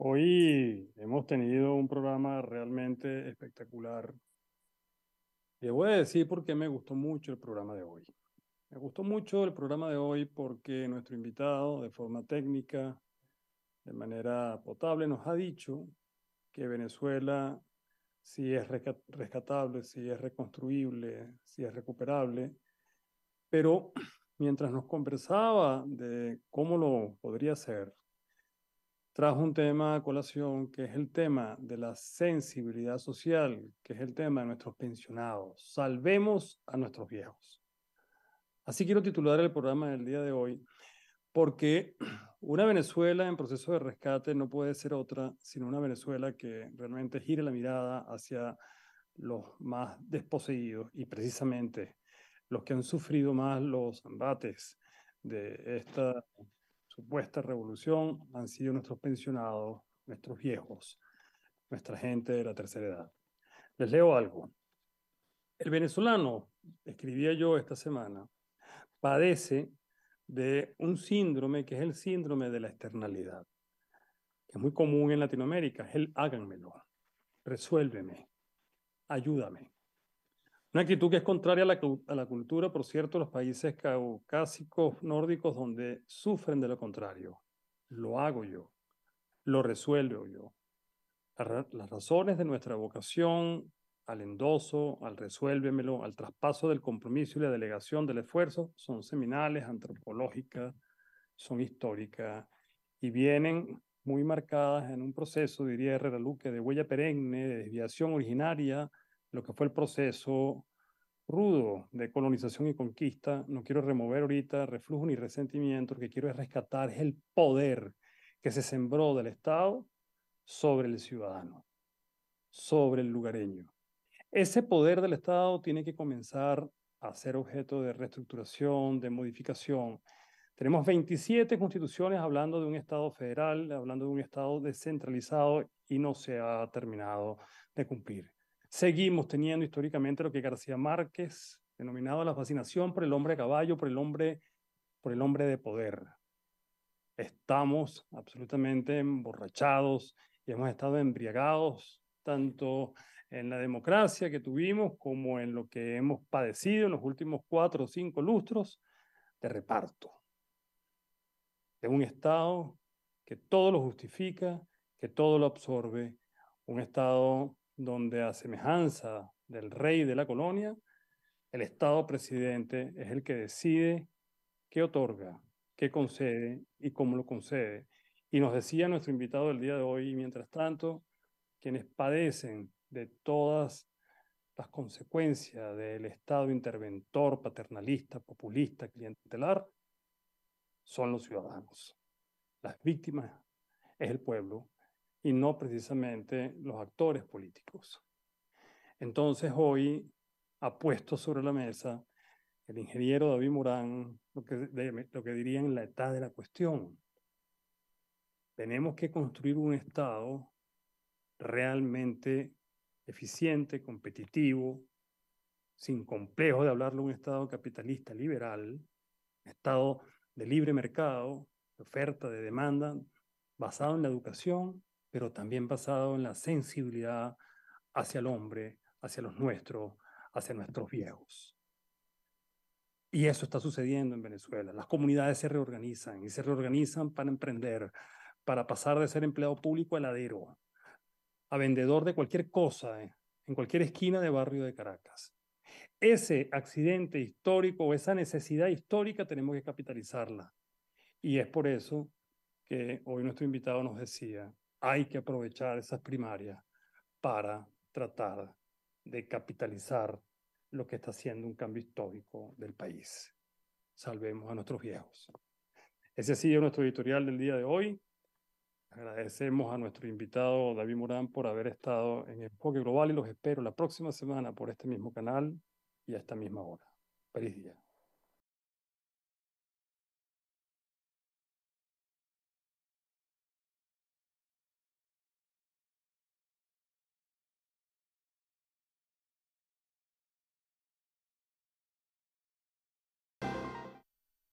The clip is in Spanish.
Hoy hemos tenido un programa realmente espectacular. Le voy a decir por qué me gustó mucho el programa de hoy. Me gustó mucho el programa de hoy porque nuestro invitado, de forma técnica, de manera potable, nos ha dicho que Venezuela, sí es rescatable, sí es reconstruible, sí es recuperable, pero mientras nos conversaba de cómo lo podría ser, trajo un tema a colación que es el tema de la sensibilidad social, que es el tema de nuestros pensionados. Salvemos a nuestros viejos. Así quiero titular el programa del día de hoy, porque una Venezuela en proceso de rescate no puede ser otra, sino una Venezuela que realmente gire la mirada hacia los más desposeídos y precisamente los que han sufrido más los embates de esta supuesta revolución han sido nuestros pensionados, nuestros viejos, nuestra gente de la tercera edad. Les leo algo. El venezolano, escribía yo esta semana, padece de un síndrome que es el síndrome de la externalidad, que es muy común en Latinoamérica, es el háganmelo, resuélveme, ayúdame. Una actitud que es contraria a la, cultura, por cierto, los países caucásicos nórdicos donde sufren de lo contrario. Lo hago yo, lo resuelvo yo. las razones de nuestra vocación al endoso, al resuélvemelo, al traspaso del compromiso y la delegación del esfuerzo son seminales, antropológicas, son históricas y vienen muy marcadas en un proceso, diría Herrera Luque, de huella perenne, de desviación originaria lo que fue el proceso rudo de colonización y conquista. No quiero remover ahorita reflujo ni resentimiento, lo que quiero es rescatar el poder que se sembró del Estado sobre el ciudadano, sobre el lugareño. Ese poder del Estado tiene que comenzar a ser objeto de reestructuración, de modificación. Tenemos 27 constituciones hablando de un Estado federal, hablando de un Estado descentralizado y no se ha terminado de cumplir. Seguimos teniendo históricamente lo que García Márquez denominaba la fascinación por el hombre a caballo, por el hombre, por el hombre de poder. Estamos absolutamente emborrachados y hemos estado embriagados tanto en la democracia que tuvimos como en lo que hemos padecido en los últimos cuatro o cinco lustros de reparto. De un Estado que todo lo justifica, que todo lo absorbe, un Estado donde a semejanza del rey de la colonia, el Estado presidente es el que decide qué otorga, qué concede y cómo lo concede. Y nos decía nuestro invitado el día de hoy, mientras tanto, quienes padecen de todas las consecuencias del Estado interventor, paternalista, populista, clientelar, son los ciudadanos. Las víctimas es el pueblo y no precisamente los actores políticos. Entonces hoy ha puesto sobre la mesa el ingeniero David Morán lo que, diría en la etapa de la cuestión. Tenemos que construir un Estado realmente eficiente, competitivo, sin complejo de hablarlo, un Estado capitalista liberal, Estado de libre mercado, de oferta, de demanda, basado en la educación, pero también basado en la sensibilidad hacia el hombre, hacia los nuestros, hacia nuestros viejos. Y eso está sucediendo en Venezuela. Las comunidades se reorganizan y se reorganizan para emprender, para pasar de ser empleado público a heladero, a vendedor de cualquier cosa, eh, en cualquier esquina de barrio de Caracas. Ese accidente histórico o esa necesidad histórica tenemos que capitalizarla. Y es por eso que hoy nuestro invitado nos decía hay que aprovechar esas primarias para tratar de capitalizar lo que está haciendo un cambio histórico del país. Salvemos a nuestros viejos. Ese ha sido nuestro editorial del día de hoy. Agradecemos a nuestro invitado David Morán por haber estado en el Enfoque Global y los espero la próxima semana por este mismo canal y a esta misma hora. Feliz día.